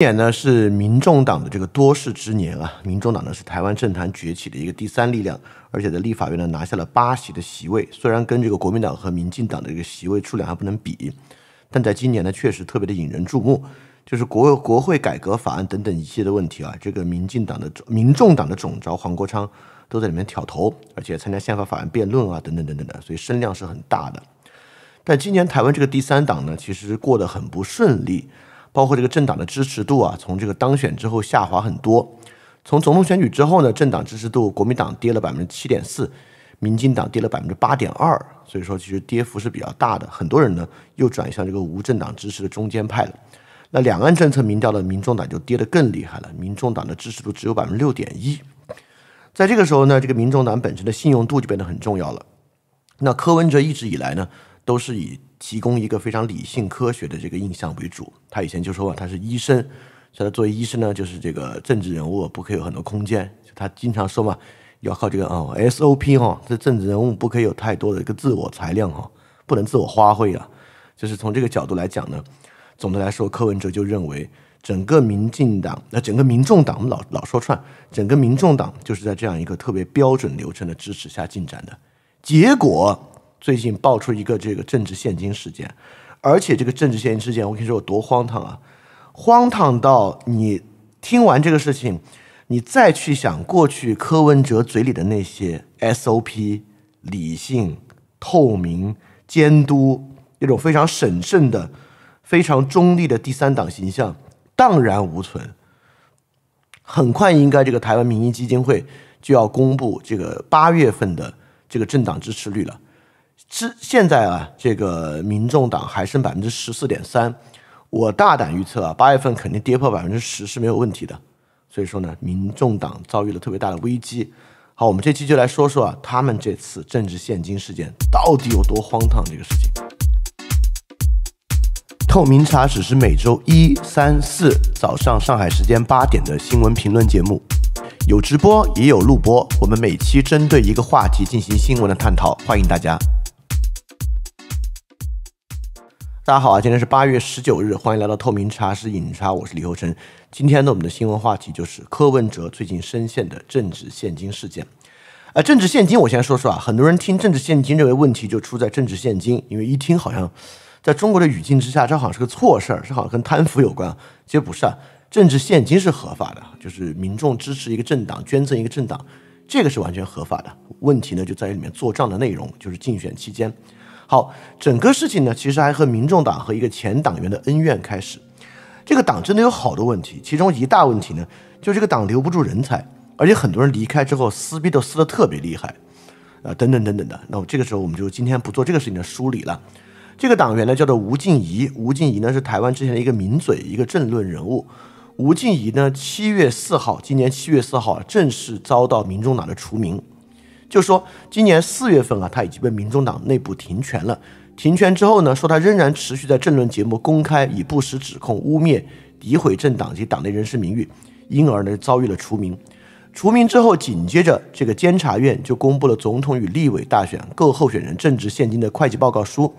今年呢是民众党的这个多事之年啊，民众党呢是台湾政坛崛起的一个第三力量，而且在立法院呢拿下了八席的席位，虽然跟这个国民党和民进党的这个席位数量还不能比，但在今年呢确实特别的引人注目，就是国国会改革法案等等一系列的问题啊，这个民进党的民众党的总召黄国昌都在里面挑头，而且参加宪法法案辩论啊等等等等的，所以声量是很大的。但今年台湾这个第三党呢其实过得很不顺利。包括这个政党的支持度啊，从这个当选之后下滑很多。从总统选举之后呢，政党支持度，国民党跌了百分之七点四，民进党跌了百分之八点二。所以说其实跌幅是比较大的。很多人呢又转向这个无政党支持的中间派了。那两岸政策民调的民众党就跌得更厉害了，民众党的支持度只有百分之六点一。在这个时候呢，这个民众党本身的信用度就变得很重要了。那柯文哲一直以来呢，都是以。提供一个非常理性、科学的这个印象为主。他以前就说嘛，他是医生，所他作为医生呢，就是这个政治人物不可以有很多空间。他经常说嘛，要靠这个哦 SOP 哈，这政治人物不可以有太多的一个自我裁量哈，不能自我发挥啊。就是从这个角度来讲呢，总的来说，柯文哲就认为整个民进党，那整个民众党，我们老老说串，整个民众党就是在这样一个特别标准流程的支持下进展的结果。最近爆出一个这个政治现金事件，而且这个政治现金事件，我跟你说有多荒唐啊！荒唐到你听完这个事情，你再去想过去柯文哲嘴里的那些 SOP、理性、透明、监督那种非常审慎的、非常中立的第三党形象，荡然无存。很快应该这个台湾民意基金会就要公布这个八月份的这个政党支持率了。之现在啊，这个民众党还剩百分之十四点三，我大胆预测啊，八月份肯定跌破百分之十是没有问题的。所以说呢，民众党遭遇了特别大的危机。好，我们这期就来说说啊，他们这次政治现金事件到底有多荒唐这个事情。透明茶只是每周一、三、四早上上海时间八点的新闻评论节目，有直播也有录播。我们每期针对一个话题进行新闻的探讨，欢迎大家。大家好啊，今天是八月十九日，欢迎来到透明茶室饮茶，我是李厚成。今天呢，我们的新闻话题就是柯文哲最近深陷的政治现金事件。呃，政治现金，我先说说啊，很多人听政治现金，认为问题就出在政治现金，因为一听好像在中国的语境之下，这好像是个错事儿，是好像跟贪腐有关。其实不是啊，政治现金是合法的，就是民众支持一个政党，捐赠一个政党，这个是完全合法的。问题呢，就在于里面做账的内容，就是竞选期间。好，整个事情呢，其实还和民众党和一个前党员的恩怨开始。这个党真的有好多问题，其中一大问题呢，就是这个党留不住人才，而且很多人离开之后撕逼都撕得特别厉害，呃，等等等等的。那这个时候我们就今天不做这个事情的梳理了。这个党员呢叫做吴静怡，吴静怡呢是台湾之前的一个名嘴，一个政论人物。吴静怡呢七月四号，今年七月四号正式遭到民众党的除名。就说今年四月份啊，他已经被民众党内部停权了。停权之后呢，说他仍然持续在政论节目公开以不实指控、污蔑、诋毁政党及党内人士名誉，因而呢遭遇了除名。除名之后，紧接着这个监察院就公布了总统与立委大选各候选人政治现金的会计报告书。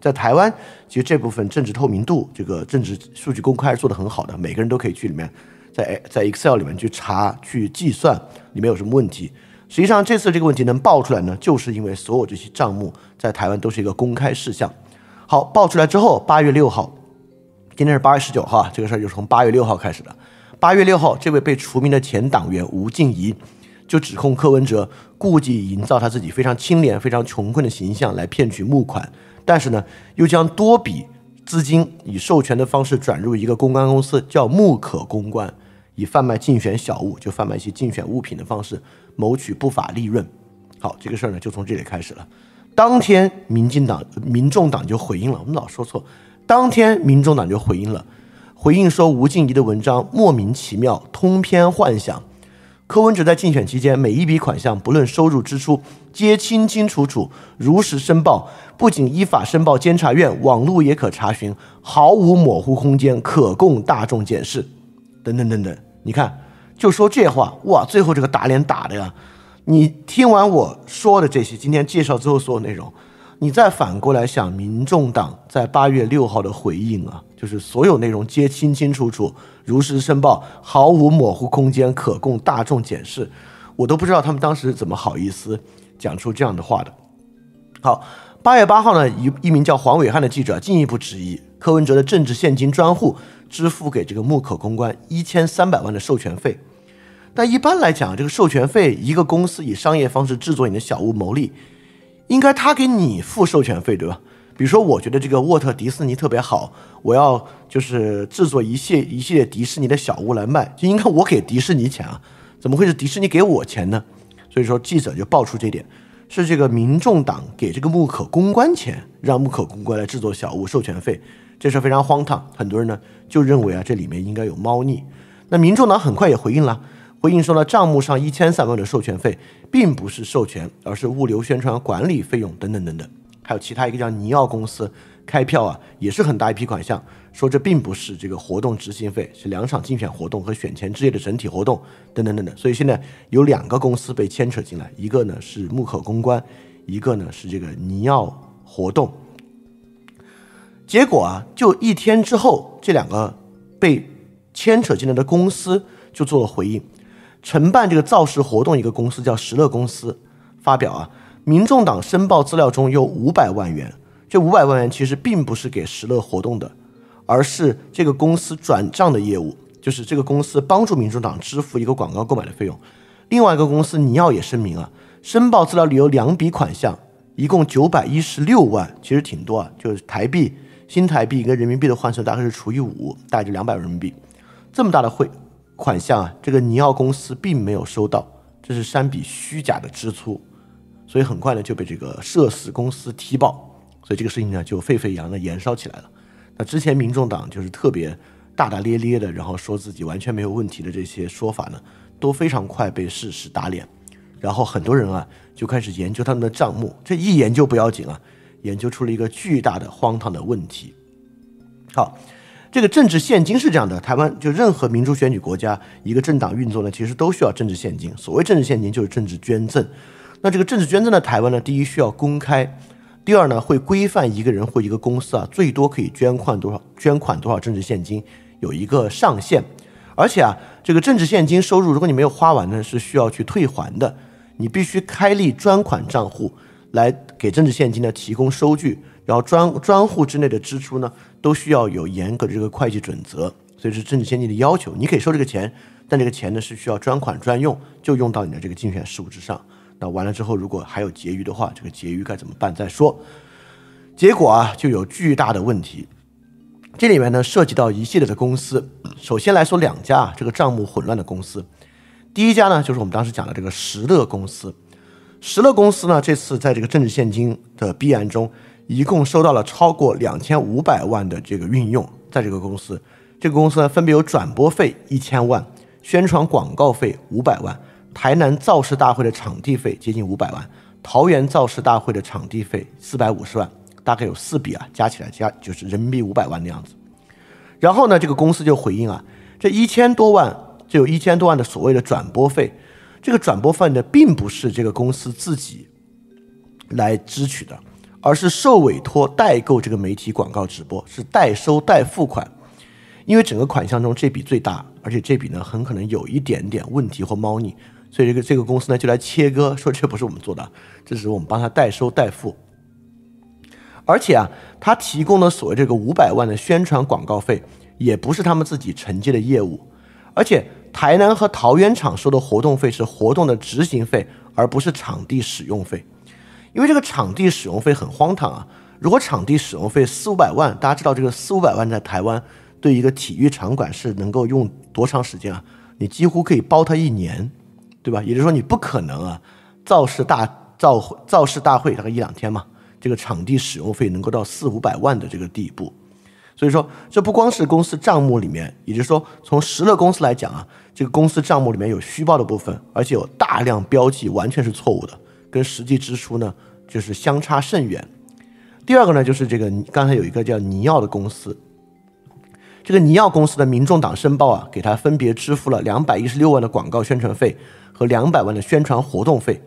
在台湾，其实这部分政治透明度，这个政治数据公开是做得很好的，每个人都可以去里面，在在 Excel 里面去查、去计算里面有什么问题。实际上，这次这个问题能爆出来呢，就是因为所有这些账目在台湾都是一个公开事项。好，爆出来之后，八月六号，今天是八月十九号这个事儿就是从八月六号开始的。八月六号，这位被除名的前党员吴静怡就指控柯文哲故意营造他自己非常清廉、非常穷困的形象来骗取募款，但是呢，又将多笔资金以授权的方式转入一个公关公司，叫木可公关，以贩卖竞选小物，就贩卖一些竞选物品的方式。谋取不法利润，好，这个事儿呢就从这里开始了。当天，民进党、民众党就回应了，我们老说错，当天民众党就回应了，回应说吴静怡的文章莫名其妙，通篇幻想。柯文哲在竞选期间，每一笔款项，不论收入支出，皆清清楚楚、如实申报，不仅依法申报监察院，网络也可查询，毫无模糊空间可供大众检视，等等等等，你看。就说这话哇，最后这个打脸打的呀！你听完我说的这些，今天介绍之后所有内容，你再反过来想，民众党在八月六号的回应啊，就是所有内容皆清清楚楚、如实申报，毫无模糊空间可供大众检视。我都不知道他们当时怎么好意思讲出这样的话的。好，八月八号呢，一一名叫黄伟汉的记者进一步质疑。柯文哲的政治现金专户支付给这个木可公关一千三百万的授权费，但一般来讲，这个授权费，一个公司以商业方式制作你的小屋牟利，应该他给你付授权费，对吧？比如说，我觉得这个沃特迪士尼特别好，我要就是制作一系一系列迪士尼的小屋来卖，就应该我给迪士尼钱啊，怎么会是迪士尼给我钱呢？所以说，记者就爆出这点，是这个民众党给这个木可公关钱，让木可公关来制作小屋授权费。这事非常荒唐，很多人呢就认为啊这里面应该有猫腻。那民众党很快也回应了，回应说呢账目上一千三万的授权费并不是授权，而是物流、宣传、管理费用等等等等。还有其他一个叫尼奥公司开票啊，也是很大一批款项，说这并不是这个活动执行费，是两场竞选活动和选前之夜的整体活动等等等等。所以现在有两个公司被牵扯进来，一个呢是木可公关，一个呢是这个尼奥活动。结果啊，就一天之后，这两个被牵扯进来的公司就做了回应。承办这个造势活动一个公司叫石乐公司，发表啊，民众党申报资料中有五百万元，这五百万元其实并不是给石乐活动的，而是这个公司转账的业务，就是这个公司帮助民众党支付一个广告购买的费用。另外一个公司你要也声明啊，申报资料里有两笔款项，一共九百一十六万，其实挺多啊，就是台币。新台币跟人民币的换算大概是除以五，大概就两百人民币。这么大的汇款项啊，这个尼奥公司并没有收到，这是三笔虚假的支出，所以很快呢就被这个涉事公司踢爆，所以这个事情呢就沸沸扬扬的燃烧起来了。那之前民众党就是特别大大咧咧的，然后说自己完全没有问题的这些说法呢，都非常快被事实打脸，然后很多人啊就开始研究他们的账目，这一研究不要紧啊。研究出了一个巨大的荒唐的问题。好，这个政治现金是这样的：台湾就任何民主选举国家，一个政党运作呢，其实都需要政治现金。所谓政治现金，就是政治捐赠。那这个政治捐赠呢，台湾呢，第一需要公开，第二呢，会规范一个人或一个公司啊，最多可以捐款多少？捐款多少政治现金有一个上限。而且啊，这个政治现金收入，如果你没有花完呢，是需要去退还的。你必须开立专款账户。来给政治现金呢提供收据，然后专专户之内的支出呢都需要有严格的这个会计准则，所以是政治现金的要求。你可以收这个钱，但这个钱呢是需要专款专用，就用到你的这个竞选事务之上。那完了之后，如果还有结余的话，这个结余该怎么办再说？结果啊就有巨大的问题，这里面呢涉及到一系列的公司。首先来说两家这个账目混乱的公司，第一家呢就是我们当时讲的这个石乐公司。石乐公司呢，这次在这个政治现金的弊案中，一共收到了超过两千五百万的这个运用。在这个公司，这个公司呢，分别有转播费一千万，宣传广告费五百万，台南造势大会的场地费接近五百万，桃园造势大会的场地费四百五十万，大概有四笔啊，加起来加就是人民币五百万的样子。然后呢，这个公司就回应啊，这一千多万就有一千多万的所谓的转播费。这个转播费呢，并不是这个公司自己来支取的，而是受委托代购这个媒体广告直播，是代收代付款。因为整个款项中这笔最大，而且这笔呢很可能有一点点问题或猫腻，所以这个这个公司呢就来切割，说这不是我们做的，这是我们帮他代收代付。而且啊，他提供的所谓这个五百万的宣传广告费，也不是他们自己承接的业务，而且。台南和桃园厂收的活动费是活动的执行费，而不是场地使用费。因为这个场地使用费很荒唐啊！如果场地使用费四五百万，大家知道这个四五百万在台湾对一个体育场馆是能够用多长时间啊？你几乎可以包它一年，对吧？也就是说你不可能啊，造势大造造势大会大概一两天嘛，这个场地使用费能够到四五百万的这个地步。所以说，这不光是公司账目里面，也就是说，从石乐公司来讲啊，这个公司账目里面有虚报的部分，而且有大量标记完全是错误的，跟实际支出呢就是相差甚远。第二个呢，就是这个刚才有一个叫尼奥的公司，这个尼奥公司的民众党申报啊，给他分别支付了两百一十六万的广告宣传费和两百万的宣传活动费，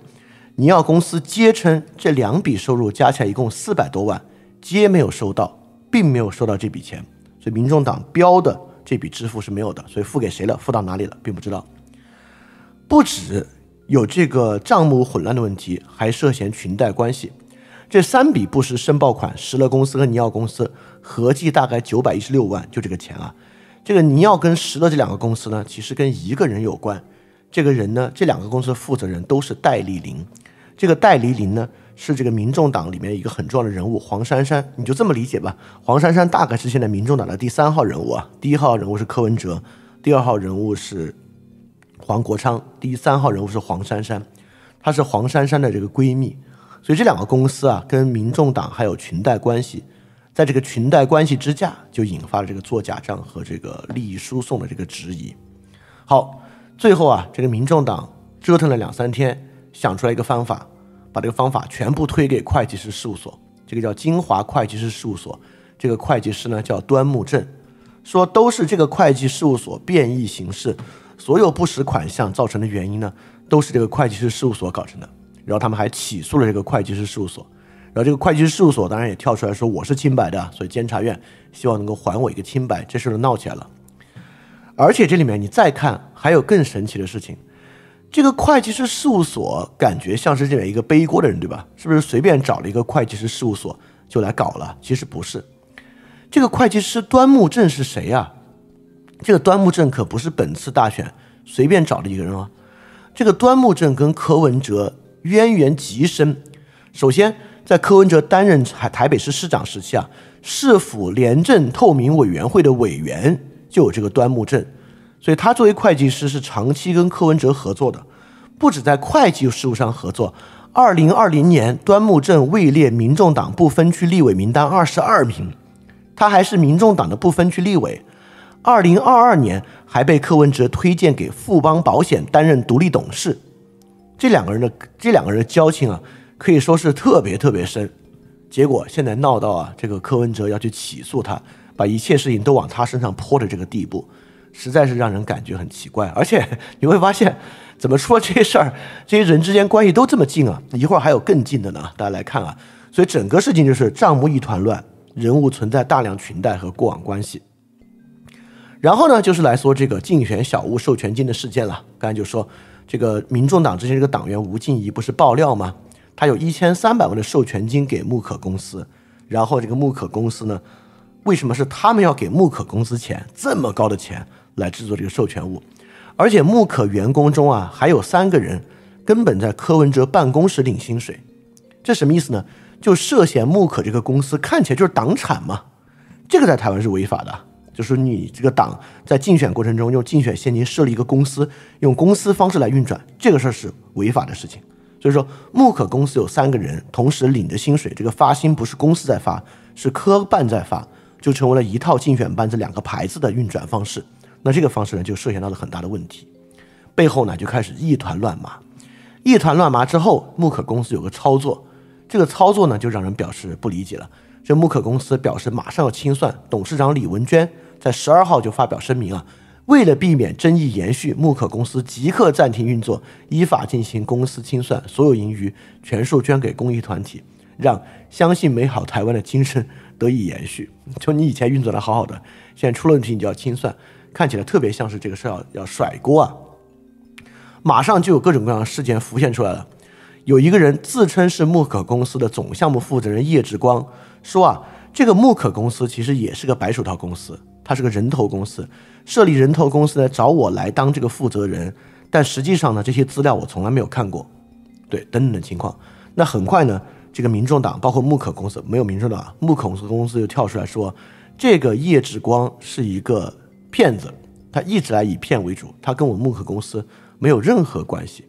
尼奥公司皆称这两笔收入加起来一共四百多万，皆没有收到。并没有收到这笔钱，所以民众党标的这笔支付是没有的，所以付给谁了，付到哪里了，并不知道。不止有这个账目混乱的问题，还涉嫌裙带关系。这三笔不实申报款，石乐公司和尼奥公司合计大概九百一十六万，就这个钱啊。这个尼奥跟石乐这两个公司呢，其实跟一个人有关。这个人呢，这两个公司的负责人都是戴立林。这个戴立林呢？是这个民众党里面一个很重要的人物黄珊珊，你就这么理解吧。黄珊珊大概是现在民众党的第三号人物啊，第一号人物是柯文哲，第二号人物是黄国昌，第三号人物是黄珊珊。她是黄珊珊的这个闺蜜，所以这两个公司啊，跟民众党还有裙带关系，在这个裙带关系之下，就引发了这个作假账和这个利益输送的这个质疑。好，最后啊，这个民众党折腾了两三天，想出来一个方法。把这个方法全部推给会计师事务所，这个叫金华会计师事务所，这个会计师呢叫端木正，说都是这个会计事务所变异形式，所有不实款项造成的原因呢，都是这个会计师事务所搞成的。然后他们还起诉了这个会计师事务所，然后这个会计师事务所当然也跳出来说我是清白的，所以监察院希望能够还我一个清白，这事就闹起来了。而且这里面你再看，还有更神奇的事情。这个会计师事务所感觉像是这样一个背锅的人，对吧？是不是随便找了一个会计师事务所就来搞了？其实不是，这个会计师端木正是谁呀？这个端木正可不是本次大选随便找的一个人啊。这个端木正跟柯文哲渊源极深。首先，在柯文哲担任台台北市市长时期啊，市府廉政透明委员会的委员就有这个端木正。所以他作为会计师是长期跟柯文哲合作的，不止在会计事务上合作。2020年，端木正位列民众党不分区立委名单二十二名，他还是民众党的不分区立委。2022年，还被柯文哲推荐给富邦保险担任独立董事。这两个人的这两个人的交情啊，可以说是特别特别深。结果现在闹到啊，这个柯文哲要去起诉他，把一切事情都往他身上泼的这个地步。实在是让人感觉很奇怪，而且 你会发现，怎么说这事儿，这些人之间关系都这么近啊，一会儿还有更近的呢。大家来看啊，所以整个事情就是账目一团乱，人物存在大量裙带和过往关系。然后呢，就是来说这个竞选小屋授权金的事件了。刚才就说，这个民众党之前这个党员吴静怡不是爆料吗？他有一千三百万的授权金给木可公司，然后这个木可公司呢，为什么是他们要给木可公司钱，这么高的钱？来制作这个授权物，而且木可员工中啊还有三个人根本在柯文哲办公室领薪水，这什么意思呢？就涉嫌木可这个公司看起来就是党产嘛，这个在台湾是违法的，就是你这个党在竞选过程中用竞选现金设立一个公司，用公司方式来运转，这个事儿是违法的事情。所以说木可公司有三个人同时领着薪水，这个发薪不是公司在发，是科办在发，就成为了一套竞选班子两个牌子的运转方式。那这个方式呢，就涉嫌到了很大的问题，背后呢就开始一团乱麻，一团乱麻之后，木可公司有个操作，这个操作呢就让人表示不理解了。这木可公司表示马上要清算，董事长李文娟在十二号就发表声明啊，为了避免争议延续，木可公司即刻暂停运作，依法进行公司清算，所有盈余全数捐给公益团体，让相信美好台湾的精神得以延续。就你以前运作的好好的，现在出了问题你就要清算。看起来特别像是这个事要要甩锅啊！马上就有各种各样的事件浮现出来了。有一个人自称是木可公司的总项目负责人叶志光，说啊，这个木可公司其实也是个白手套公司，它是个人头公司，设立人头公司呢找我来当这个负责人，但实际上呢这些资料我从来没有看过，对，等等的情况。那很快呢，这个民众党包括木可公司没有民众党，木可公司公司又跳出来说，这个叶志光是一个。骗子，他一直来以骗为主，他跟我木可公司没有任何关系。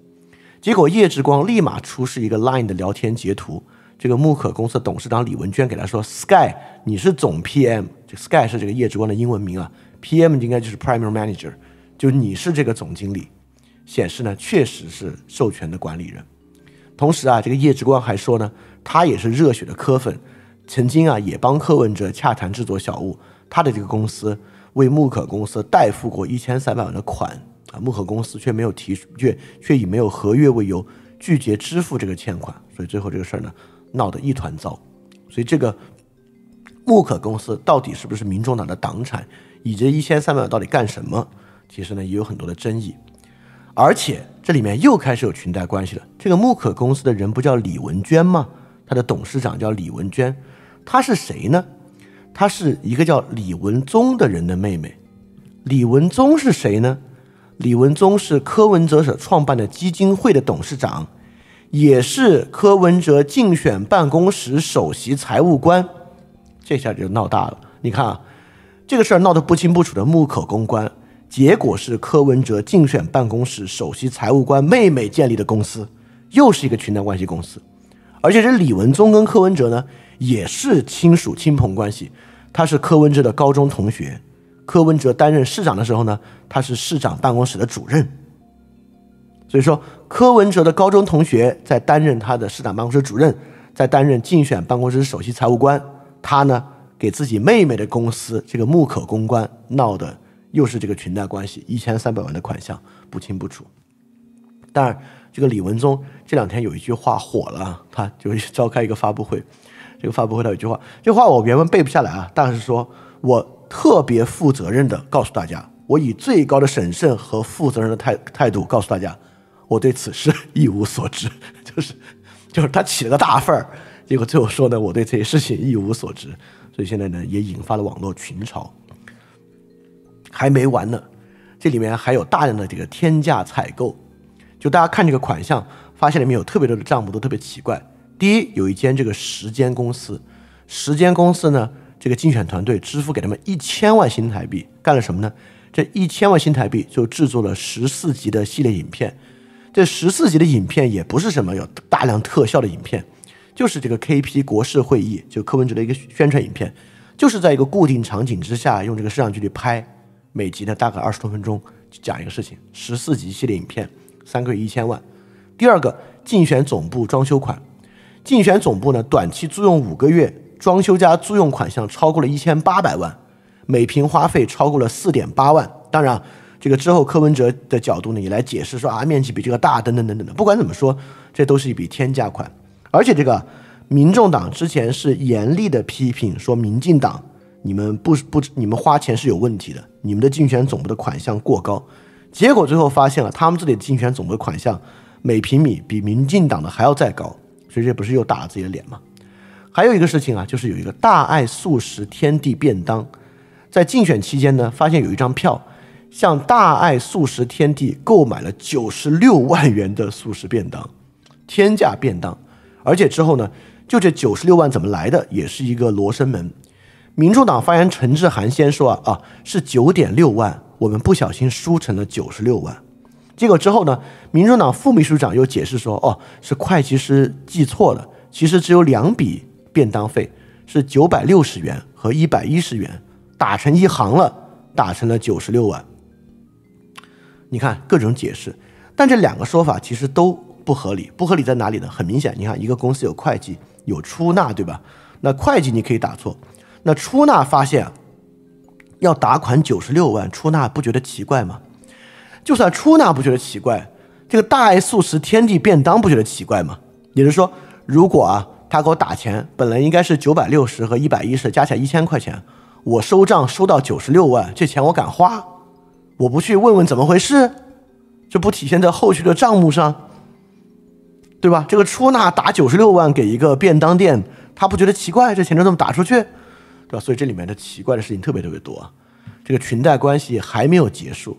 结果叶志光立马出示一个 Line 的聊天截图，这个木可公司董事长李文娟给他说：“Sky，你是总 PM，这 Sky 是这个叶志光的英文名啊，PM 应该就是 Prime Manager，就你是这个总经理。”显示呢，确实是授权的管理人。同时啊，这个叶志光还说呢，他也是热血的科粉，曾经啊也帮柯文哲洽谈制作小物，他的这个公司。为木可公司代付过一千三百万的款，啊，木可公司却没有提却却以没有合约为由拒绝支付这个欠款，所以最后这个事儿呢闹得一团糟。所以这个木可公司到底是不是民众党的党产？以及一千三百万到底干什么？其实呢也有很多的争议，而且这里面又开始有裙带关系了。这个木可公司的人不叫李文娟吗？他的董事长叫李文娟，他是谁呢？她是一个叫李文宗的人的妹妹，李文宗是谁呢？李文宗是柯文哲所创办的基金会的董事长，也是柯文哲竞选办公室首席财务官。这下就闹大了。你看啊，这个事儿闹得不清不楚的木可公关，结果是柯文哲竞选办公室首席财务官妹妹建立的公司，又是一个裙带关系公司，而且这李文宗跟柯文哲呢？也是亲属亲朋关系，他是柯文哲的高中同学。柯文哲担任市长的时候呢，他是市长办公室的主任。所以说，柯文哲的高中同学在担任他的市长办公室主任，在担任竞选办公室首席财务官。他呢，给自己妹妹的公司这个木可公关闹的又是这个裙带关系，一千三百万的款项不清不楚。当然，这个李文忠这两天有一句话火了，他就召开一个发布会。这个发布会上有一句话，这话我原文背不下来啊，但是说我特别负责任的告诉大家，我以最高的审慎和负责任的态态度告诉大家，我对此事一无所知，就是就是他起了个大范儿，结果最后说呢，我对这些事情一无所知，所以现在呢也引发了网络群嘲，还没完呢，这里面还有大量的这个天价采购，就大家看这个款项，发现里面有特别多的账目都特别奇怪。第一，有一间这个时间公司，时间公司呢，这个竞选团队支付给他们一千万新台币，干了什么呢？这一千万新台币就制作了十四集的系列影片。这十四集的影片也不是什么有大量特效的影片，就是这个 KP 国事会议，就柯文哲的一个宣传影片，就是在一个固定场景之下用这个摄像机去拍，每集呢大概二十多分钟，讲一个事情。十四集系列影片，三个月一千万。第二个，竞选总部装修款。竞选总部呢，短期租用五个月，装修加租用款项超过了一千八百万，每平花费超过了四点八万。当然，这个之后柯文哲的角度呢也来解释说啊，面积比这个大，等等等等的。不管怎么说，这都是一笔天价款。而且这个民众党之前是严厉的批评说，民进党你们不不，你们花钱是有问题的，你们的竞选总部的款项过高。结果最后发现了，他们这里的竞选总部的款项每平米比民进党的还要再高。所以这不是又打了自己的脸吗？还有一个事情啊，就是有一个大爱素食天地便当，在竞选期间呢，发现有一张票向大爱素食天地购买了九十六万元的素食便当，天价便当，而且之后呢，就这九十六万怎么来的，也是一个罗生门。民主党发言人陈志涵先说啊啊是九点六万，我们不小心输成了九十六万。结果之后呢？民主党副秘书长又解释说：“哦，是会计师记错了，其实只有两笔便当费，是九百六十元和一百一十元，打成一行了，打成了九十六万。”你看各种解释，但这两个说法其实都不合理。不合理在哪里呢？很明显，你看一个公司有会计有出纳，对吧？那会计你可以打错，那出纳发现要打款九十六万，出纳不觉得奇怪吗？就算出纳不觉得奇怪，这个大爱素食天地便当不觉得奇怪吗？也就是说，如果啊他给我打钱，本来应该是九百六十和一百一十加起来一千块钱，我收账收到九十六万，这钱我敢花？我不去问问怎么回事？这不体现在后续的账目上，对吧？这个出纳打九十六万给一个便当店，他不觉得奇怪？这钱就这么打出去？对吧？所以这里面的奇怪的事情特别特别多，这个裙带关系还没有结束。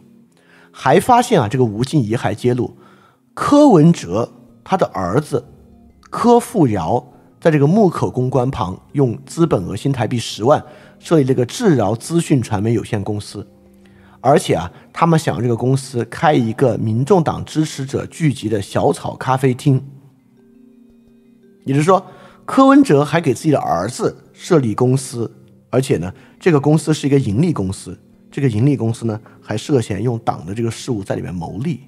还发现啊，这个吴静怡还揭露，柯文哲他的儿子柯富饶在这个木口公关旁用资本额新台币十万设立这个智饶资讯传媒有限公司，而且啊，他们想这个公司开一个民众党支持者聚集的小草咖啡厅，也就是说，柯文哲还给自己的儿子设立公司，而且呢，这个公司是一个盈利公司。这个盈利公司呢，还涉嫌用党的这个事务在里面谋利，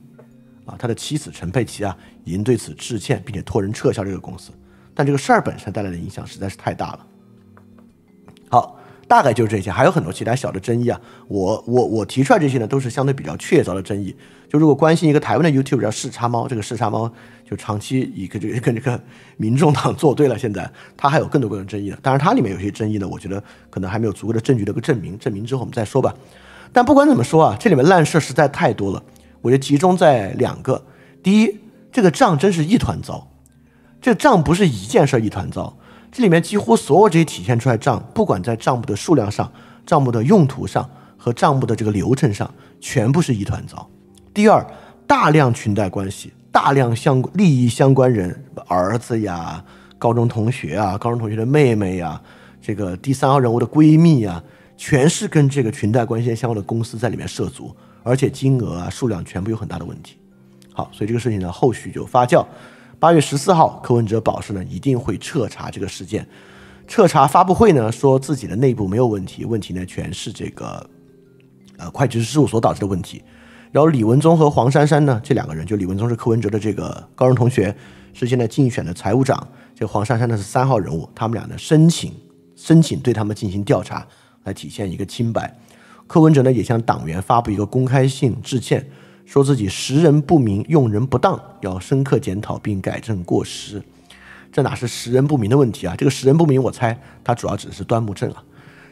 啊，他的妻子陈佩琪啊，已经对此致歉，并且托人撤销这个公司，但这个事儿本身带来的影响实在是太大了。大概就是这些，还有很多其他小的争议啊。我我我提出来这些呢，都是相对比较确凿的争议。就如果关心一个台湾的 YouTube 叫“视差猫”，这个视差猫就长期一个 跟这个民众党作对了。现在它还有更多更多争议的，当然，它里面有些争议呢，我觉得可能还没有足够的证据的一个证明。证明之后我们再说吧。但不管怎么说啊，这里面烂事实在太多了。我觉得集中在两个：第一，这个账真是一团糟；这账不是一件事一团糟。这里面几乎所有这些体现出来账，不管在账目的数量上、账目的用途上和账目的这个流程上，全部是一团糟。第二，大量裙带关系，大量相利益相关人，儿子呀、高中同学啊、高中同学的妹妹呀、这个第三号人物的闺蜜呀，全是跟这个裙带关系相关的公司在里面涉足，而且金额啊、数量全部有很大的问题。好，所以这个事情呢，后续就发酵。八月十四号，柯文哲表示呢，一定会彻查这个事件。彻查发布会呢，说自己的内部没有问题，问题呢全是这个呃会计师事务所导致的问题。然后李文忠和黄珊珊呢，这两个人，就李文忠是柯文哲的这个高中同学，是现在竞选的财务长；这黄珊珊呢是三号人物，他们俩呢申请申请对他们进行调查，来体现一个清白。柯文哲呢也向党员发布一个公开信致歉。说自己识人不明、用人不当，要深刻检讨并改正过失，这哪是识人不明的问题啊？这个识人不明，我猜他主要指的是端木正啊。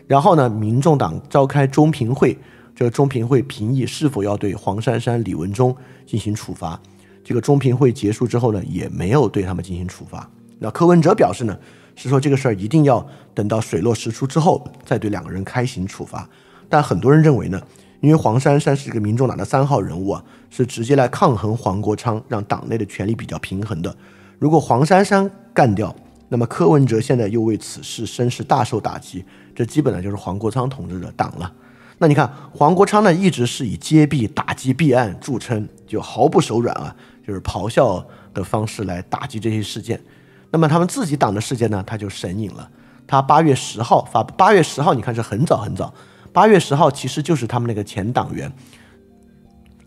然后呢，民众党召开中评会，这个中评会评议是否要对黄珊珊、李文忠进行处罚。这个中评会结束之后呢，也没有对他们进行处罚。那柯文哲表示呢，是说这个事儿一定要等到水落石出之后再对两个人开刑处罚。但很多人认为呢。因为黄珊珊是一个民众党的三号人物啊，是直接来抗衡黄国昌，让党内的权力比较平衡的。如果黄珊珊干掉，那么柯文哲现在又为此事身世大受打击，这基本呢就是黄国昌统治的党了。那你看黄国昌呢，一直是以揭弊、打击弊案著称，就毫不手软啊，就是咆哮的方式来打击这些事件。那么他们自己党的事件呢，他就神隐了。他八月十号发，八月十号你看是很早很早。八月十号其实就是他们那个前党员，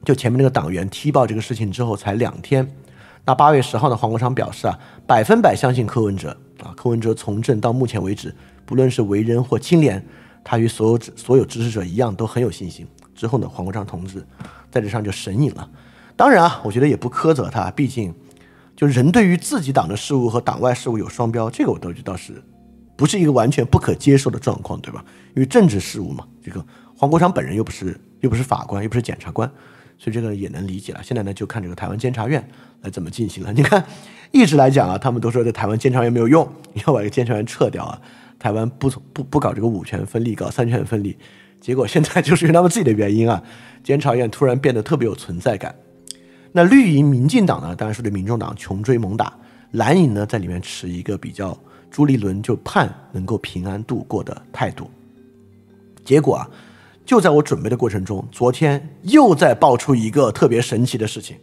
就前面那个党员踢爆这个事情之后才两天，那八月十号呢，黄国昌表示啊，百分百相信柯文哲啊，柯文哲从政到目前为止，不论是为人或清廉，他与所有所有支持者一样都很有信心。之后呢，黄国昌同志在这上就神隐了。当然啊，我觉得也不苛责他，毕竟就人对于自己党的事务和党外事务有双标，这个我都觉得是。不是一个完全不可接受的状况，对吧？因为政治事务嘛，这个黄国昌本人又不是又不是法官，又不是检察官，所以这个也能理解了。现在呢，就看这个台湾监察院来怎么进行了。你看，一直来讲啊，他们都说这台湾监察院没有用，要把这个监察院撤掉啊，台湾不不不搞这个五权分立，搞三权分立，结果现在就是因为他们自己的原因啊，监察院突然变得特别有存在感。那绿营民进党呢，当然是对民众党穷追猛打，蓝营呢在里面持一个比较。朱立伦就盼能够平安度过的态度。结果啊，就在我准备的过程中，昨天又在爆出一个特别神奇的事情，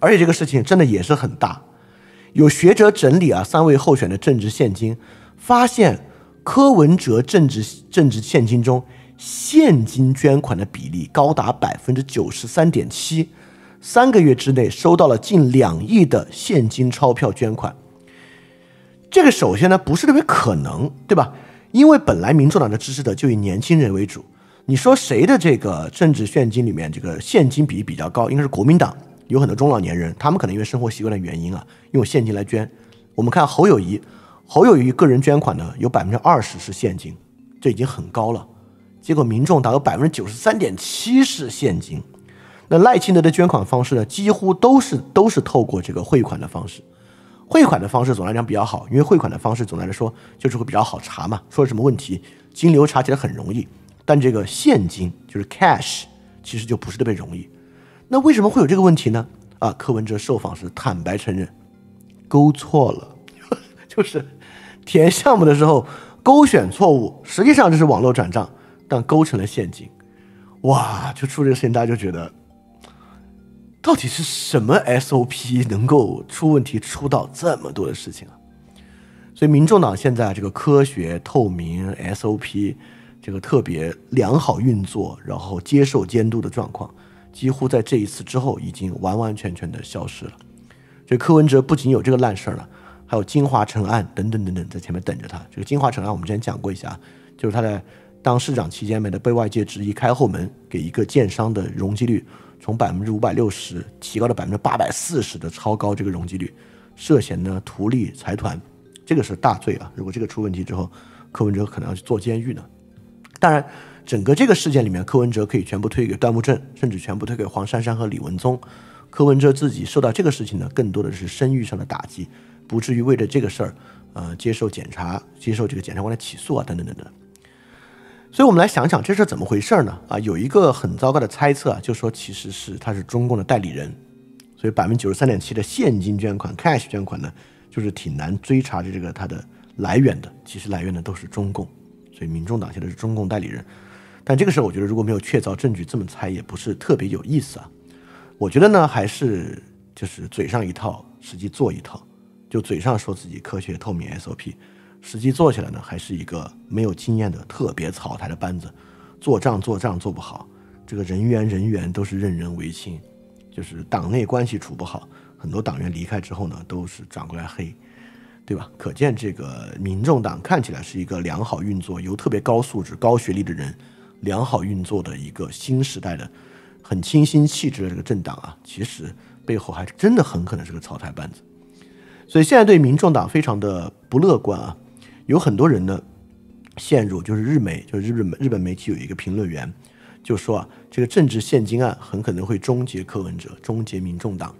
而且这个事情真的也是很大。有学者整理啊，三位候选的政治现金，发现柯文哲政治政治现金中现金捐款的比例高达百分之九十三点七，三个月之内收到了近两亿的现金钞票捐款。这个首先呢不是特别可能，对吧？因为本来民众党的支持者就以年轻人为主，你说谁的这个政治现金里面这个现金比例比较高？应该是国民党有很多中老年人，他们可能因为生活习惯的原因啊，用现金来捐。我们看侯友谊，侯友谊个人捐款呢有百分之二十是现金，这已经很高了。结果民众达到百分之九十三点七是现金，那赖清德的捐款方式呢几乎都是都是透过这个汇款的方式。汇款的方式总来讲比较好，因为汇款的方式总来说就是会比较好查嘛。出了什么问题，金流查起来很容易，但这个现金就是 cash，其实就不是特别容易。那为什么会有这个问题呢？啊，柯文哲受访时坦白承认，勾错了，就是填项目的时候勾选错误，实际上这是网络转账，但勾成了现金。哇，就出这个事情，大家就觉得。到底是什么 SOP 能够出问题出到这么多的事情啊？所以民众党现在这个科学透明 SOP 这个特别良好运作，然后接受监督的状况，几乎在这一次之后已经完完全全的消失了。所以柯文哲不仅有这个烂事儿了，还有金华城案等等等等在前面等着他。这个金华城案我们之前讲过一下，就是他在当市长期间，美的被外界质疑开后门给一个建商的容积率。从百分之五百六十提高了百分之八百四十的超高这个容积率，涉嫌呢图利财团，这个是大罪啊！如果这个出问题之后，柯文哲可能要去坐监狱呢。当然，整个这个事件里面，柯文哲可以全部推给段木正，甚至全部推给黄珊珊和李文宗。柯文哲自己受到这个事情呢，更多的是声誉上的打击，不至于为了这个事儿，呃，接受检查，接受这个检察官的起诉啊等等等等。所以，我们来想想这是怎么回事儿呢？啊，有一个很糟糕的猜测，就说其实是他是中共的代理人，所以百分之九十三点七的现金捐款、cash 捐款呢，就是挺难追查的这个它的来源的。其实来源呢都是中共，所以民众党现在是中共代理人。但这个事儿，我觉得如果没有确凿证据，这么猜也不是特别有意思啊。我觉得呢，还是就是嘴上一套，实际做一套，就嘴上说自己科学、透明、SOP。实际做起来呢，还是一个没有经验的特别草台的班子，做账做账做不好，这个人员人员都是任人唯亲，就是党内关系处不好，很多党员离开之后呢，都是转过来黑，对吧？可见这个民众党看起来是一个良好运作、由特别高素质、高学历的人良好运作的一个新时代的很清新气质的这个政党啊，其实背后还真的很可能是个草台班子，所以现在对民众党非常的不乐观啊。有很多人呢，陷入就是日媒，就是日本日本媒体有一个评论员，就说啊，这个政治现金案很可能会终结柯文者，终结民众党，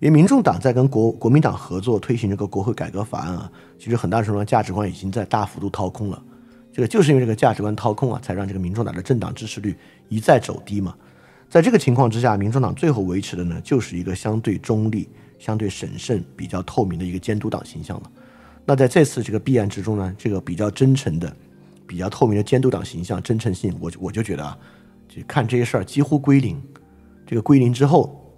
因为民众党在跟国国民党合作推行这个国会改革法案啊，其实很大程度上价值观已经在大幅度掏空了，这个就是因为这个价值观掏空啊，才让这个民众党的政党支持率一再走低嘛，在这个情况之下，民众党最后维持的呢，就是一个相对中立、相对审慎、比较透明的一个监督党形象了。那在这次这个弊案之中呢，这个比较真诚的、比较透明的监督党形象、真诚性，我我就觉得啊，就看这些事儿几乎归零。这个归零之后，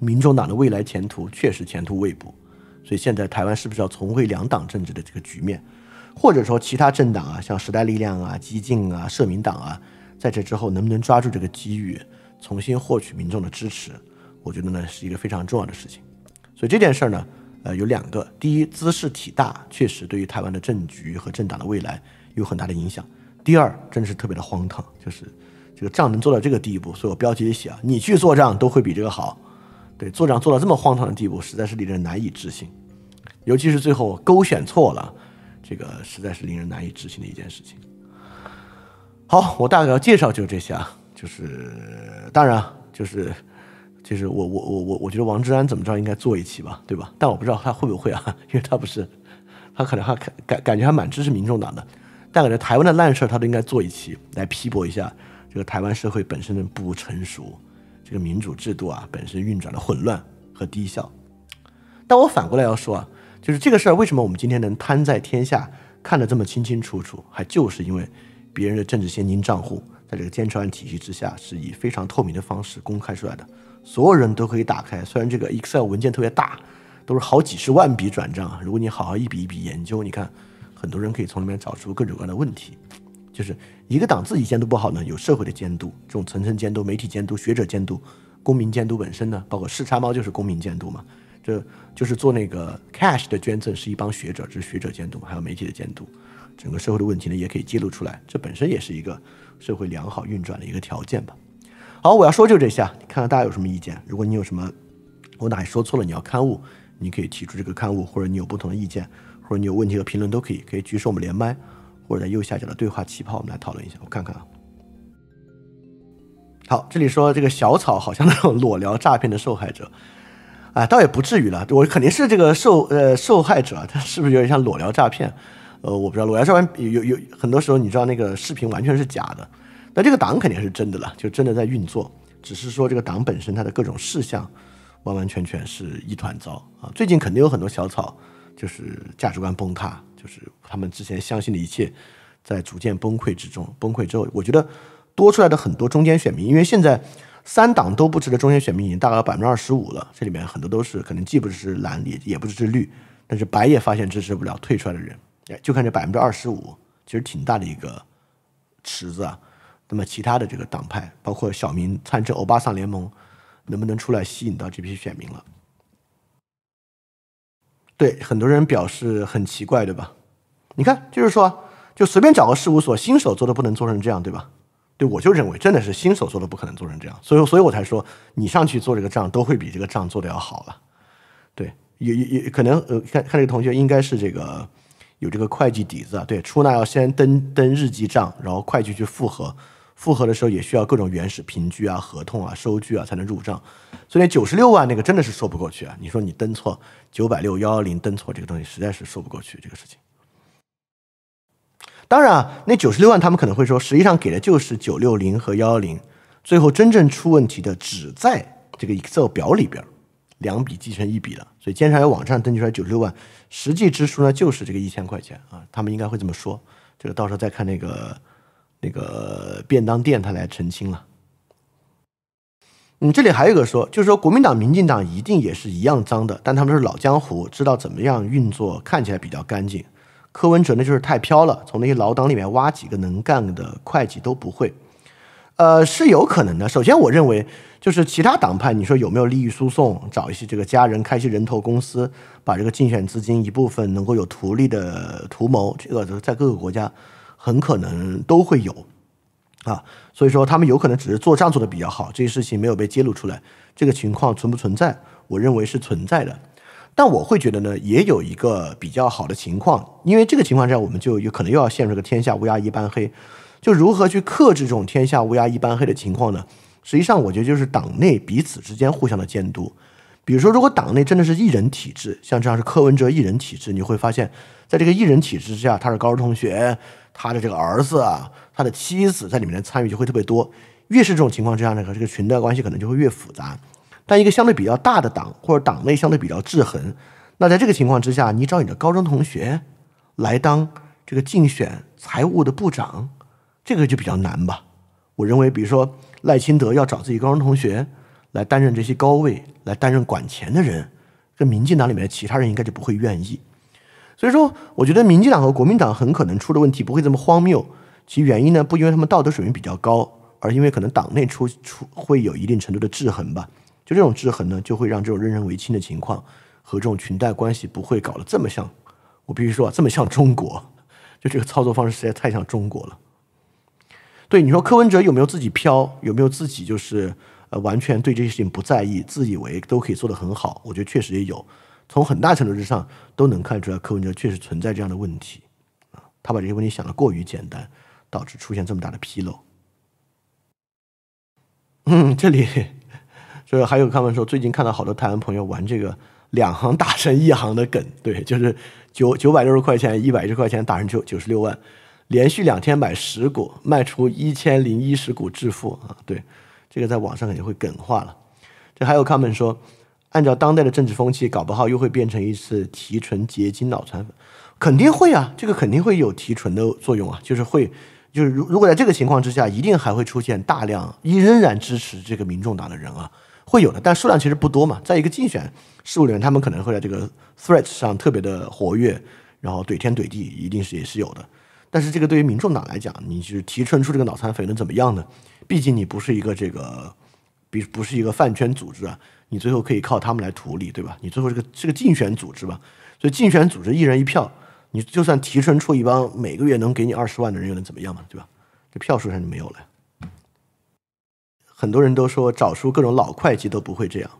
民众党的未来前途确实前途未卜。所以现在台湾是不是要重回两党政治的这个局面，或者说其他政党啊，像时代力量啊、激进啊、社民党啊，在这之后能不能抓住这个机遇，重新获取民众的支持？我觉得呢是一个非常重要的事情。所以这件事儿呢。呃，有两个，第一，姿势体大，确实对于台湾的政局和政党的未来有很大的影响。第二，真的是特别的荒唐，就是这个仗能做到这个地步，所以我标题里写啊，你去做仗都会比这个好。对，做仗做到这么荒唐的地步，实在是令人难以置信。尤其是最后勾选错了，这个实在是令人难以置信的一件事情。好，我大概要介绍就这些啊，就是当然，就是。就是我我我我我觉得王志安怎么着应该做一期吧，对吧？但我不知道他会不会啊，因为他不是，他可能还感感觉还蛮支持民众党的，但感觉台湾的烂事儿他都应该做一期来批驳一下这个台湾社会本身的不成熟，这个民主制度啊本身运转的混乱和低效。但我反过来要说啊，就是这个事儿为什么我们今天能摊在天下看得这么清清楚楚，还就是因为别人的政治现金账户在这个监察院体系之下是以非常透明的方式公开出来的。所有人都可以打开，虽然这个 Excel 文件特别大，都是好几十万笔转账。如果你好好一笔一笔研究，你看，很多人可以从里面找出各种各样的问题。就是一个党自己监督不好呢，有社会的监督，这种层层监督、媒体监督、学者监督、公民监督本身呢，包括视察猫就是公民监督嘛。这就是做那个 Cash 的捐赠，是一帮学者，这是学者监督，还有媒体的监督，整个社会的问题呢也可以揭露出来，这本身也是一个社会良好运转的一个条件吧。好，我要说就这些啊！你看看大家有什么意见？如果你有什么，我哪说错了你要刊物，你可以提出这个刊物，或者你有不同的意见，或者你有问题和评论都可以，可以举手我们连麦，或者在右下角的对话气泡我们来讨论一下。我看看啊。好，这里说这个小草好像那种裸聊诈骗的受害者，啊，倒也不至于了。我肯定是这个受呃受害者，他是不是有点像裸聊诈骗？呃，我不知道裸聊诈骗有有很多时候你知道那个视频完全是假的。那这个党肯定是真的了，就真的在运作，只是说这个党本身它的各种事项，完完全全是一团糟啊！最近肯定有很多小草，就是价值观崩塌，就是他们之前相信的一切，在逐渐崩溃之中。崩溃之后，我觉得多出来的很多中间选民，因为现在三党都不值持的中间选民已经大概百分之二十五了，这里面很多都是可能既不是蓝也也不是绿，但是白也发现支持不了退出来的人，哎，就看这百分之二十五，其实挺大的一个池子啊。那么其他的这个党派，包括小民参政欧巴桑联盟，能不能出来吸引到这批选民了？对，很多人表示很奇怪，对吧？你看，就是说，就随便找个事务所，新手做的不能做成这样，对吧？对我就认为，真的是新手做的不可能做成这样，所以，所以我才说，你上去做这个账，都会比这个账做的要好了。对，也也可能呃，看看这个同学应该是这个有这个会计底子，对，出纳要先登登日记账，然后会计去复核。复核的时候也需要各种原始凭据啊、合同啊、收据啊才能入账，所以九十六万那个真的是说不过去啊！你说你登错九百六幺幺零登错这个东西实在是说不过去这个事情。当然啊，那九十六万他们可能会说，实际上给的就是九六零和幺幺零，最后真正出问题的只在这个 Excel 表里边，两笔记成一笔了，所以监察有网站登记出来九十六万，实际支出呢就是这个一千块钱啊，他们应该会这么说。这个到时候再看那个。那个便当店，他来澄清了。嗯，这里还有一个说，就是说国民党、民进党一定也是一样脏的，但他们是老江湖，知道怎么样运作，看起来比较干净。柯文哲呢，就是太飘了，从那些老党里面挖几个能干的会计都不会。呃，是有可能的。首先，我认为就是其他党派，你说有没有利益输送，找一些这个家人开一些人头公司，把这个竞选资金一部分能够有图利的图谋，这个在各个国家。很可能都会有，啊，所以说他们有可能只是做账做的比较好，这些事情没有被揭露出来，这个情况存不存在？我认为是存在的，但我会觉得呢，也有一个比较好的情况，因为这个情况下我们就有可能又要陷入个天下乌鸦一般黑，就如何去克制这种天下乌鸦一般黑的情况呢？实际上，我觉得就是党内彼此之间互相的监督，比如说，如果党内真的是一人体制，像这样是柯文哲一人体制，你会发现在这个一人体制之下，他是高中同学。他的这个儿子、啊，他的妻子在里面的参与就会特别多，越是这种情况下呢，和这个群带关系可能就会越复杂。但一个相对比较大的党或者党内相对比较制衡，那在这个情况之下，你找你的高中同学来当这个竞选财务的部长，这个就比较难吧？我认为，比如说赖清德要找自己高中同学来担任这些高位、来担任管钱的人，这民进党里面的其他人应该就不会愿意。所以说，我觉得民进党和国民党很可能出的问题不会这么荒谬。其原因呢，不因为他们道德水平比较高，而因为可能党内出出会有一定程度的制衡吧。就这种制衡呢，就会让这种任人唯亲的情况和这种裙带关系不会搞得这么像。我必须说，这么像中国，就这个操作方式实在太像中国了。对你说，柯文哲有没有自己飘？有没有自己就是呃完全对这些事情不在意，自以为都可以做得很好？我觉得确实也有。从很大程度之上都能看出来，柯文哲确实存在这样的问题，啊，他把这些问题想的过于简单，导致出现这么大的纰漏。嗯，这里，所以还有他们说，最近看到好多台湾朋友玩这个两行打成一行的梗，对，就是九九百六十块钱，一百一块钱打成九九十六万，连续两天买十股，卖出一千零一十股致富啊，对，这个在网上肯定会梗化了。这还有他们说。按照当代的政治风气，搞不好又会变成一次提纯结晶脑残粉，肯定会啊，这个肯定会有提纯的作用啊，就是会，就是如如果在这个情况之下，一定还会出现大量依仍然支持这个民众党的人啊，会有的，但数量其实不多嘛。在一个竞选事务里面，他们可能会在这个 threat 上特别的活跃，然后怼天怼地，一定是也是有的。但是这个对于民众党来讲，你就是提纯出这个脑残粉能怎么样呢？毕竟你不是一个这个，比不是一个饭圈组织啊。你最后可以靠他们来处理，对吧？你最后这个这个竞选组织吧，所以竞选组织一人一票，你就算提纯出一帮每个月能给你二十万的人，又能怎么样嘛，对吧？这票数上就没有了。很多人都说找出各种老会计都不会这样，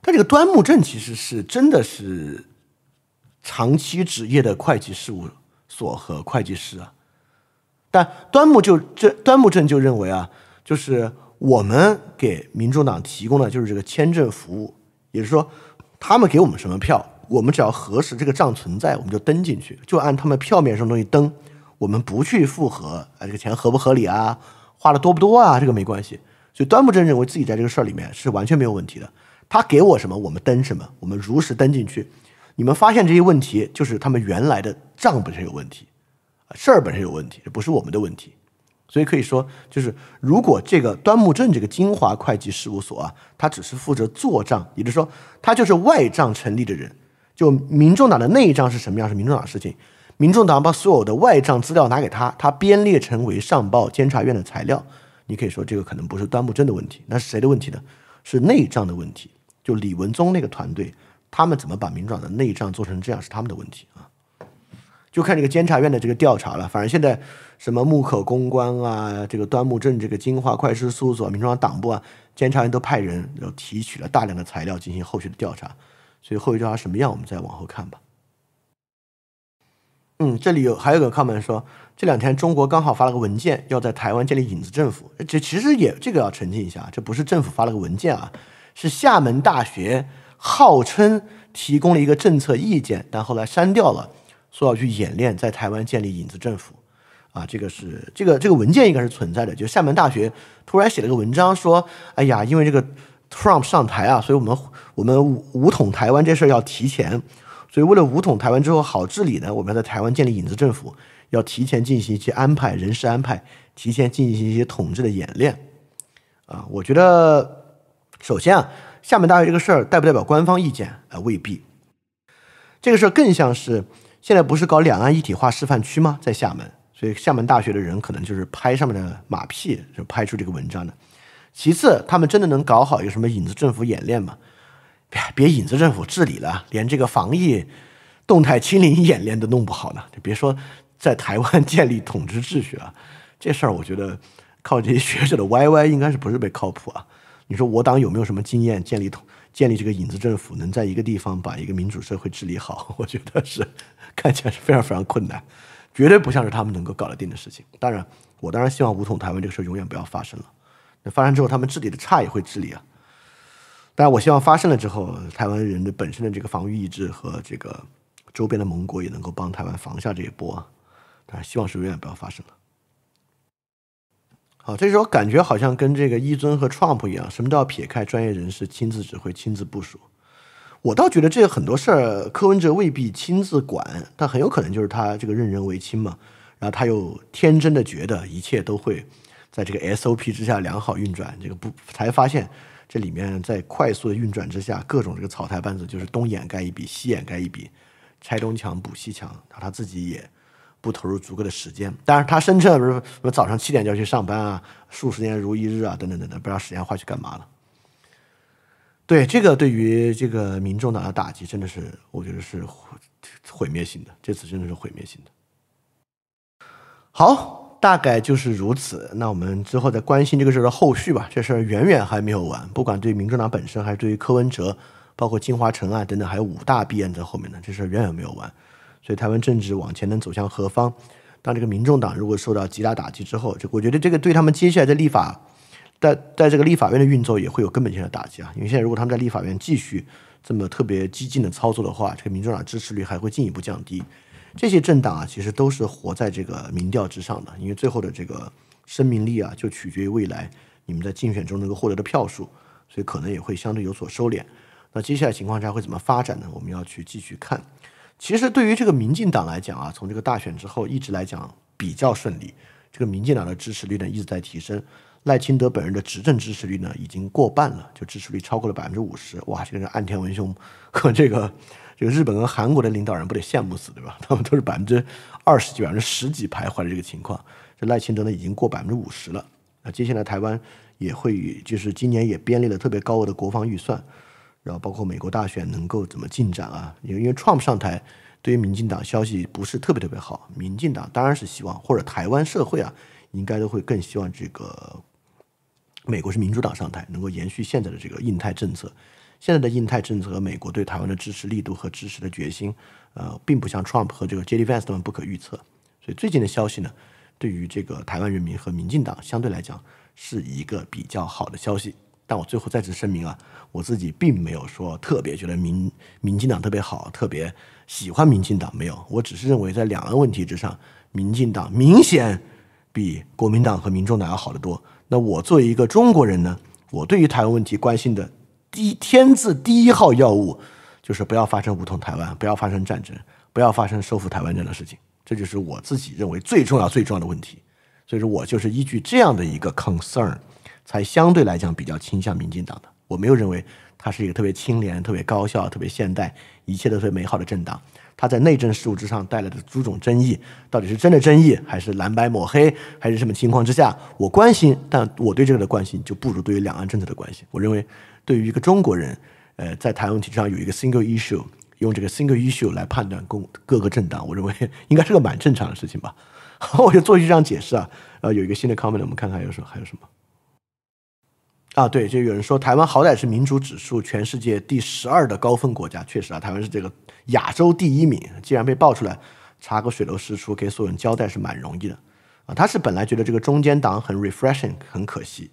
但这个端木镇其实是真的是长期职业的会计事务所和会计师啊，但端木就这端木镇就认为啊，就是。我们给民主党提供的就是这个签证服务，也就是说，他们给我们什么票，我们只要核实这个账存在，我们就登进去，就按他们票面上东西登，我们不去复核啊，这个钱合不合理啊，花的多不多啊，这个没关系。所以端木正认为自己在这个事儿里面是完全没有问题的，他给我什么我们登什么，我们如实登进去。你们发现这些问题，就是他们原来的账本身有问题，事儿本身有问题，这不是我们的问题。所以可以说，就是如果这个端木镇这个金华会计事务所啊，他只是负责做账，也就是说，他就是外账成立的人。就民众党的内账是什么样，是民众党事情。民众党把所有的外账资料拿给他，他编列成为上报监察院的材料。你可以说这个可能不是端木镇的问题，那是谁的问题呢？是内账的问题。就李文忠那个团队，他们怎么把民众的内账做成这样，是他们的问题啊。就看这个监察院的这个调查了。反正现在。什么木口公关啊，这个端木镇，这个金华快事务所、民主党党部啊，监察员都派人有提取了大量的材料进行后续的调查，所以后续调查什么样，我们再往后看吧。嗯，这里有还有个 comment 说，这两天中国刚好发了个文件，要在台湾建立影子政府，这其实也这个要澄清一下，这不是政府发了个文件啊，是厦门大学号称提供了一个政策意见，但后来删掉了，说要去演练在台湾建立影子政府。啊，这个是这个这个文件应该是存在的。就厦门大学突然写了个文章说：“哎呀，因为这个 Trump 上台啊，所以我们我们武统台湾这事儿要提前。所以为了武统台湾之后好治理呢，我们要在台湾建立影子政府，要提前进行一些安排、人事安排，提前进行一些统治的演练。”啊，我觉得首先啊，厦门大学这个事儿代不代表官方意见啊，未必。这个事儿更像是现在不是搞两岸一体化示范区吗？在厦门。所以厦门大学的人可能就是拍上面的马屁，就拍出这个文章的。其次，他们真的能搞好一个什么影子政府演练吗？别别影子政府治理了，连这个防疫动态清零演练都弄不好了，就别说在台湾 建立统治秩序啊，这事儿我觉得靠这些学者的歪歪应该是不是被靠谱啊？你说我党有没有什么经验建立统建立这个影子政府，能在一个地方把一个民主社会治理好？我觉得是看起来是非常非常困难。绝对不像是他们能够搞得定的事情。当然，我当然希望武统台湾这个事永远不要发生了。那发生之后，他们治理的差也会治理啊。但我希望发生了之后，台湾人的本身的这个防御意志和这个周边的盟国也能够帮台湾防下这一波。但希望是永远不要发生了。好，这时候感觉好像跟这个伊尊和 Trump 一样，什么都要撇开专业人士亲自指挥、亲自部署。我倒觉得这个很多事儿，柯文哲未必亲自管，但很有可能就是他这个任人唯亲嘛。然后他又天真的觉得一切都会在这个 SOP 之下良好运转，这个不才发现这里面在快速的运转之下，各种这个草台班子就是东掩盖一笔，西掩盖一笔，拆东墙补西墙。然后他自己也不投入足够的时间。当然他声称不是早上七点就要去上班啊，数十年如一日啊，等等等等，不知道时间花去干嘛了。对这个，对于这个民众党的打击，真的是我觉得是毁灭性的。这次真的是毁灭性的。好，大概就是如此。那我们之后再关心这个事儿的后续吧。这事儿远远还没有完，不管对民众党本身，还是对于柯文哲，包括金华城啊等等，还有五大弊案在后面呢，这事儿远远没有完。所以台湾政治往前能走向何方？当这个民众党如果受到极大打击之后，这我觉得这个对他们接下来的立法。在在这个立法院的运作也会有根本性的打击啊！因为现在如果他们在立法院继续这么特别激进的操作的话，这个民主党支持率还会进一步降低。这些政党啊，其实都是活在这个民调之上的，因为最后的这个生命力啊，就取决于未来你们在竞选中能够获得的票数，所以可能也会相对有所收敛。那接下来情况下会怎么发展呢？我们要去继续看。其实对于这个民进党来讲啊，从这个大选之后一直来讲比较顺利，这个民进党的支持率呢一直在提升。赖清德本人的执政支持率呢，已经过半了，就支持率超过了百分之五十。哇，这个岸田文雄和这个 这个日本跟韩国的领导人不得羡慕死，对吧？他们都是百分之二十几、百分之十几徘徊的这个情况。这赖清德呢，已经过百分之五十了。那接下来台湾也会，就是今年也编列了特别高额的国防预算，然后包括美国大选能够怎么进展啊？因为因为 Trump 上台，对于民进党消息不是特别特别好。民进党当然是希望，或者台湾社会啊，应该都会更希望这个。美国是民主党上台，能够延续现在的这个印太政策。现在的印太政策和美国对台湾的支持力度和支持的决心，呃，并不像 Trump 和这个 J.D. Vance 他们不可预测。所以最近的消息呢，对于这个台湾人民和民进党相对来讲是一个比较好的消息。但我最后再次声明啊，我自己并没有说特别觉得民民进党特别好，特别喜欢民进党，没有。我只是认为在两岸问题之上，民进党明显比国民党和民众党要好得多。那我作为一个中国人呢，我对于台湾问题关心的第一天字第一号药物，就是不要发生武统台湾，不要发生战争，不要发生收复台湾这样的事情。这就是我自己认为最重要最重要的问题。所以说我就是依据这样的一个 concern，才相对来讲比较倾向民进党的。我没有认为他是一个特别清廉、特别高效、特别现代、一切都是美好的政党。他在内政事务之上带来的诸种争议，到底是真的争议，还是蓝白抹黑，还是什么情况之下？我关心，但我对这个的关心就不如对于两岸政策的关心。我认为，对于一个中国人，呃，在台湾问题上有一个 single issue，用这个 single issue 来判断共各个政党，我认为应该是个蛮正常的事情吧。好，我就做一这样解释啊。然后有一个新的 comment，我们看看，有么还有什么。啊，对，就有人说台湾好歹是民主指数全世界第十二的高分国家，确实啊，台湾是这个亚洲第一名。既然被爆出来，查个水落石出，给所有人交代是蛮容易的啊。他是本来觉得这个中间党很 refreshing，很可惜，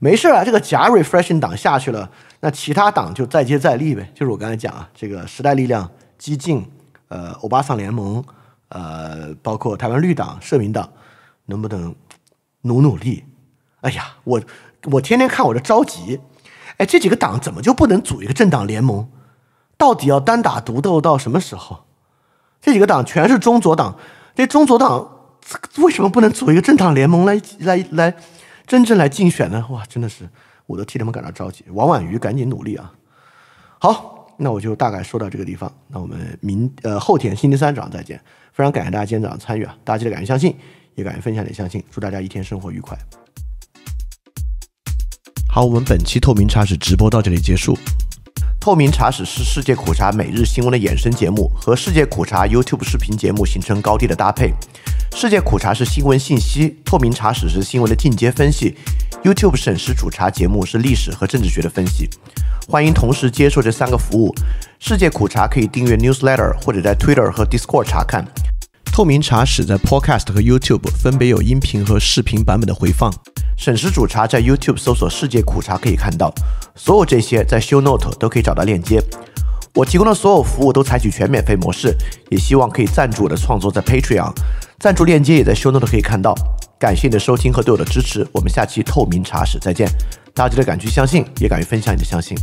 没事啊，这个假 refreshing 党下去了，那其他党就再接再厉呗。就是我刚才讲啊，这个时代力量激进，呃，欧巴桑联盟，呃，包括台湾绿党、社民党，能不能努努力？哎呀，我。我天天看，我就着急，哎，这几个党怎么就不能组一个政党联盟？到底要单打独斗到什么时候？这几个党全是中左党，这中左党为什么不能组一个政党联盟来来来，真正来竞选呢？哇，真的是，我都替他们感到着急。王婉瑜，赶紧努力啊！好，那我就大概说到这个地方。那我们明呃后天星期三早上再见。非常感谢大家今天早上参与啊！大家记得感谢相信，也感谢分享也相信。祝大家一天生活愉快。好，我们本期透明茶室直播到这里结束。透明茶室是世界苦茶每日新闻的衍生节目，和世界苦茶 YouTube 视频节目形成高低的搭配。世界苦茶是新闻信息，透明茶室是新闻的进阶分析，YouTube 审时煮茶节目是历史和政治学的分析。欢迎同时接受这三个服务。世界苦茶可以订阅 Newsletter 或者在 Twitter 和 Discord 查看。透明茶室在 Podcast 和 YouTube 分别有音频和视频版本的回放。省时煮茶在 YouTube 搜索“世界苦茶”可以看到。所有这些在 ShowNote 都可以找到链接。我提供的所有服务都采取全免费模式，也希望可以赞助我的创作在 Patreon。赞助链接也在 ShowNote 可以看到。感谢你的收听和对我的支持，我们下期透明茶室再见。大家记得敢去相信，也敢于分享你的相信。